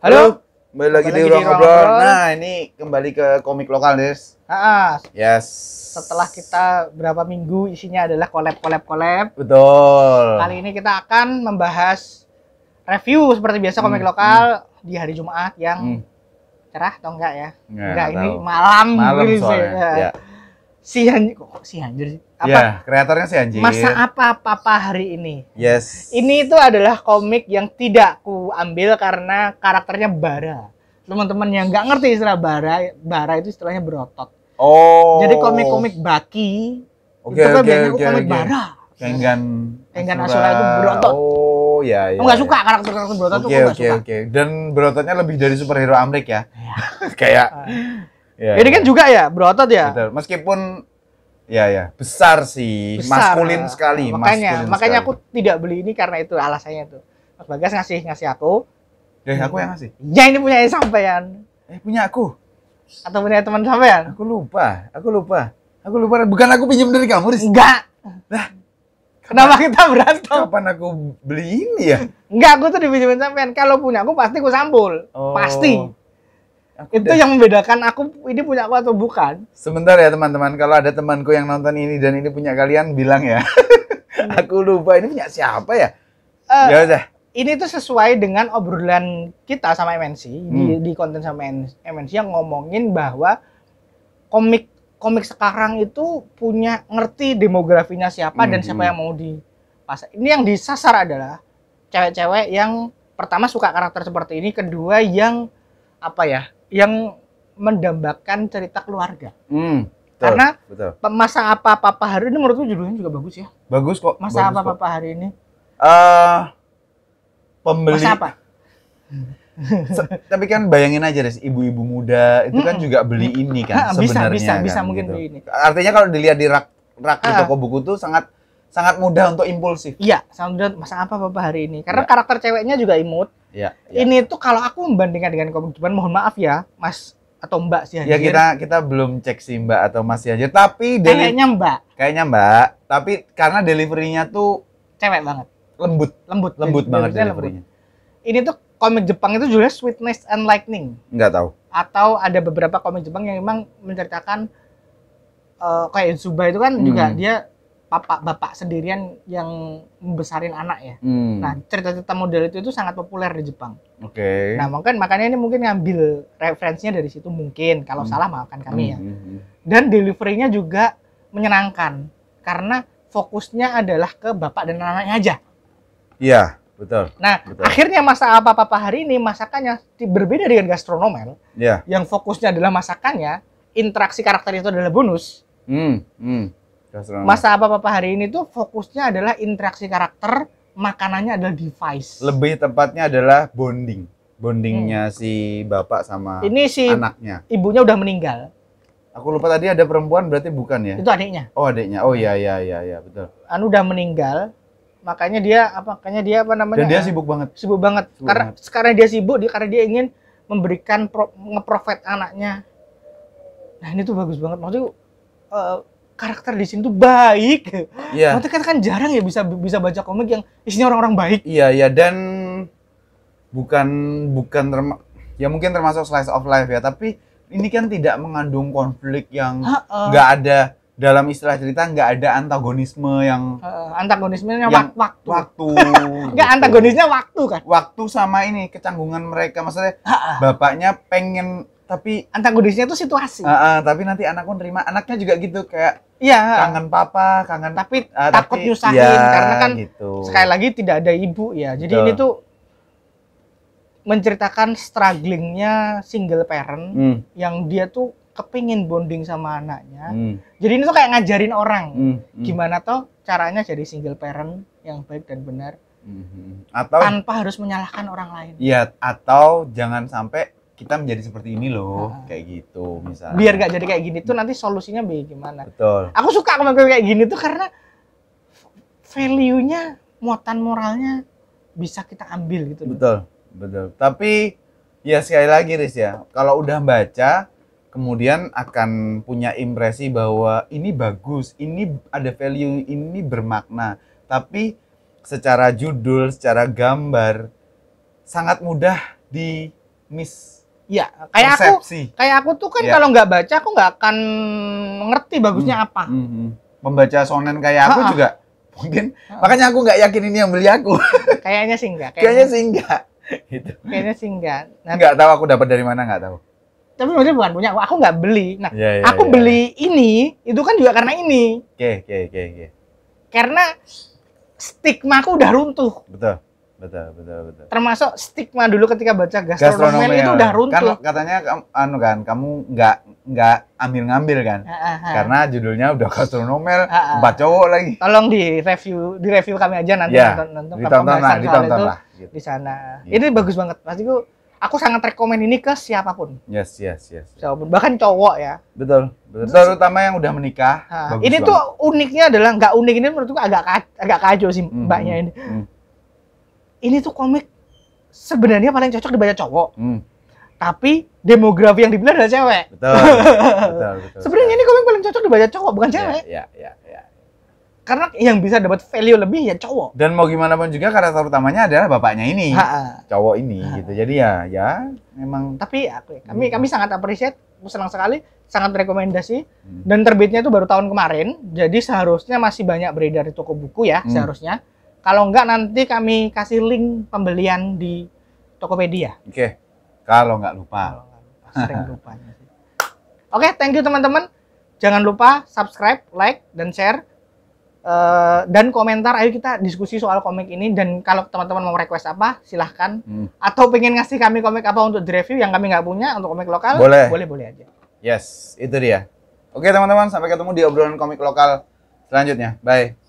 Halo. Kembali lagi, di, ruang ngobrol. Nah, ini kembali ke komik lokal, Des. Ah, yes. Setelah kita berapa minggu isinya adalah collab collab collab. Betul. Kali ini kita akan membahas review seperti biasa hmm, komik hmm, lokal hmm. di hari Jumat yang hmm. cerah atau enggak ya? Enggak, enggak ini malam malam gitu sih. Iya. Ya. ya si anjir kok, si anjir sih? Apa? Ya, kreatornya si anjir. Masa apa papa hari ini? Yes. Ini itu adalah komik yang tidak ku ambil karena karakternya bara. Teman-teman yang nggak ngerti istilah bara, bara itu istilahnya berotot. Oh. Jadi komik-komik baki okay, itu kan okay, okay, komik okay. bara. Kenggan. Kenggan Asura itu berotot. Oh ya ya. Enggak ya. suka karakter-karakter berotot okay, tuh enggak okay, suka. Oke okay. Dan berototnya lebih dari superhero Amrik ya. ya. Kayak ah. Ya, Ini ya. kan juga ya berotot ya. Betul. Meskipun ya ya besar sih, besar, maskulin sekali. makanya maskulin makanya sekali. aku tidak beli ini karena itu alasannya itu. Mas Bagas ngasih ngasih aku. Ya aku yang ngasih. Ya ini punya sampean. Eh punya aku. Atau punya teman sampean? Aku lupa, aku lupa. Aku lupa bukan aku pinjam dari kamu, Riz. Enggak. Nah, Kenapa kita berantem? Kapan aku beli ini ya? Enggak, aku tuh dipinjemin sampean. Kalau punya aku pasti aku sampul. Oh. Pasti. Aku itu udah. yang membedakan aku ini punya aku atau bukan. Sebentar ya teman-teman, kalau ada temanku yang nonton ini dan ini punya kalian bilang ya. Hmm. aku lupa ini punya siapa ya? Uh, ya udah. Ini tuh sesuai dengan obrolan kita sama MNC hmm. di, di konten sama MNC yang ngomongin bahwa komik komik sekarang itu punya ngerti demografinya siapa hmm. dan siapa hmm. yang mau dipasang. Ini yang disasar adalah cewek-cewek yang pertama suka karakter seperti ini, kedua yang apa ya yang mendambakan cerita keluarga. Hmm. Betul, Karena betul. masa apa apa hari ini menurutku judulnya juga bagus ya. Bagus kok. Masa bagus apa kok. hari ini? Uh, pembeli. Masa apa? Tapi kan bayangin aja deh, ibu-ibu muda itu kan hmm. kan juga beli ini kan ah, bisa, sebenarnya. Bisa, kan, bisa, mungkin gitu. beli ini. Artinya kalau dilihat di rak rak di ah. toko buku tuh sangat sangat mudah untuk impulsif. Iya, sangat mudah. Masa apa apa hari ini? Karena ya. karakter ceweknya juga imut Ya, ya, Ini tuh kalau aku membandingkan dengan komik mohon maaf ya, Mas atau Mbak sih Ya kita kita belum cek si Mbak atau Mas aja tapi kayaknya Mbak. Kayaknya Mbak, tapi karena deliverynya tuh cewek banget. Lembut, lembut, lembut Jadi, banget deliverynya. Lembut. Ini tuh komik Jepang itu judulnya Sweetness and Lightning. Enggak tahu. Atau ada beberapa komik Jepang yang memang menceritakan uh, kayak Zuba itu kan hmm. juga dia papa bapak sendirian yang membesarin anak ya. Hmm. Nah cerita-cerita model itu itu sangat populer di Jepang. Oke. Okay. Nah mungkin makanya ini mungkin ngambil referensinya dari situ mungkin kalau hmm. salah maafkan kami ya. hmm. ya. Dan deliverynya juga menyenangkan karena fokusnya adalah ke bapak dan anaknya aja. Iya betul. Nah betul. akhirnya masa apa papa hari ini masakannya berbeda dengan gastronomel. Iya. Yang fokusnya adalah masakannya, interaksi karakter itu adalah bonus. Hmm. Hmm Masa apa apa hari ini tuh fokusnya adalah interaksi karakter, makanannya adalah device. Lebih tepatnya adalah bonding. Bondingnya hmm. si bapak sama ini si anaknya. Ibunya udah meninggal. Aku lupa tadi ada perempuan berarti bukan ya? Itu adiknya. Oh, adiknya. Oh iya iya iya iya betul. Anu udah meninggal. Makanya dia apa? Makanya dia apa namanya? Dan dia sibuk banget. Sibuk banget. Sibuk karena banget. sekarang dia sibuk dia karena dia ingin memberikan pro, ngeprofit anaknya. Nah, ini tuh bagus banget. Maksudnya uh, karakter di sini tuh baik. Iya. Yeah. Maksudnya kan, jarang ya bisa bisa baca komik yang isinya orang-orang baik. Iya, yeah, iya yeah. dan bukan bukan terma ya mungkin termasuk slice of life ya, tapi ini kan tidak mengandung konflik yang enggak ada dalam istilah cerita nggak ada antagonisme yang uh, antagonismenya yang waktu waktu nggak gitu. antagonisnya waktu kan waktu sama ini kecanggungan mereka maksudnya Ha-ha. bapaknya pengen tapi antagonisnya itu situasi. Uh, uh, tapi nanti anakku nerima, anaknya juga gitu kayak Iya. Kangen papa, kangen tapi uh, takut nyusahin ya, karena kan gitu. sekali lagi tidak ada ibu ya. Jadi Betul. ini tuh menceritakan strugglingnya single parent hmm. yang dia tuh kepingin bonding sama anaknya. Hmm. Jadi ini tuh kayak ngajarin orang hmm. Hmm. gimana tuh caranya jadi single parent yang baik dan benar. Hmm, hmm. Atau tanpa harus menyalahkan orang lain. Iya, atau jangan sampai kita menjadi seperti ini loh nah. kayak gitu misalnya biar gak jadi kayak gini tuh nanti solusinya bagaimana betul aku suka kalau kayak gini tuh karena value-nya muatan moralnya bisa kita ambil gitu betul loh. betul tapi ya sekali lagi Riz ya kalau udah baca kemudian akan punya impresi bahwa ini bagus ini ada value ini bermakna tapi secara judul secara gambar sangat mudah di miss Iya, kayak Persepsi. aku, kayak aku tuh kan ya. kalau nggak baca aku nggak akan mengerti bagusnya hmm. apa. Hmm. hmm. Membaca sonen kayak aku Ha-ha. juga mungkin, Ha-ha. makanya aku nggak yakin ini yang beli aku. Kayaknya sih enggak. Kayaknya, kayaknya sih enggak. Gitu. Kayaknya sih enggak. Nah, enggak tahu aku dapat dari mana enggak tahu. Tapi maksudnya bukan punya aku, aku nggak beli. Nah, ya, ya, aku ya. beli iya. ini itu kan juga karena ini. Oke, oke, oke, oke. Karena stigma aku udah runtuh. Betul Betul, betul, betul. Termasuk stigma dulu ketika baca gastronomi itu udah runtuh. Kan katanya anu kan, kamu nggak nggak ambil ngambil kan? Aha. Ah, ah. Karena judulnya udah gastronomi, ah, empat cowok lagi. Tolong di review, di review kami aja nanti ya, nonton nonton ditonton lah, ditonton itu lah. Gitu. Di sana. Gitu. Ini bagus banget. gue. aku sangat rekomend ini ke siapapun. Yes, yes, yes. Siapapun, bahkan cowok ya. Betul. Betul, terutama yang udah menikah. Bagus ini banget. tuh uniknya adalah nggak unik ini menurutku agak agak kacau sih mm -hmm. mbaknya hmm, ini. Mm -hmm ini tuh komik sebenarnya paling cocok dibaca cowok. Hmm. Tapi demografi yang dibilang adalah cewek. Betul. betul, betul sebenarnya ini komik paling cocok dibaca cowok, bukan iya, cewek. Iya, iya, iya. Ya. Karena yang bisa dapat value lebih ya cowok. Dan mau gimana pun juga karakter utamanya adalah bapaknya ini. Ha -ha. Cowok ini ha -ha. gitu. Jadi ya ya memang Tapi aku ya, kami hmm. kami sangat appreciate, senang sekali, sangat rekomendasi hmm. dan terbitnya itu baru tahun kemarin. Jadi seharusnya masih banyak beredar di toko buku ya, hmm. seharusnya. Kalau enggak nanti kami kasih link pembelian di Tokopedia. Oke. Okay. Kalau enggak lupa. Kalau Sering lupa. Oke, okay, thank you teman-teman. Jangan lupa subscribe, like, dan share. Uh, dan komentar ayo kita diskusi soal komik ini dan kalau teman-teman mau request apa silahkan hmm. atau pengen ngasih kami komik apa untuk review yang kami nggak punya untuk komik lokal boleh boleh boleh aja yes itu dia oke teman-teman sampai ketemu di obrolan komik lokal selanjutnya bye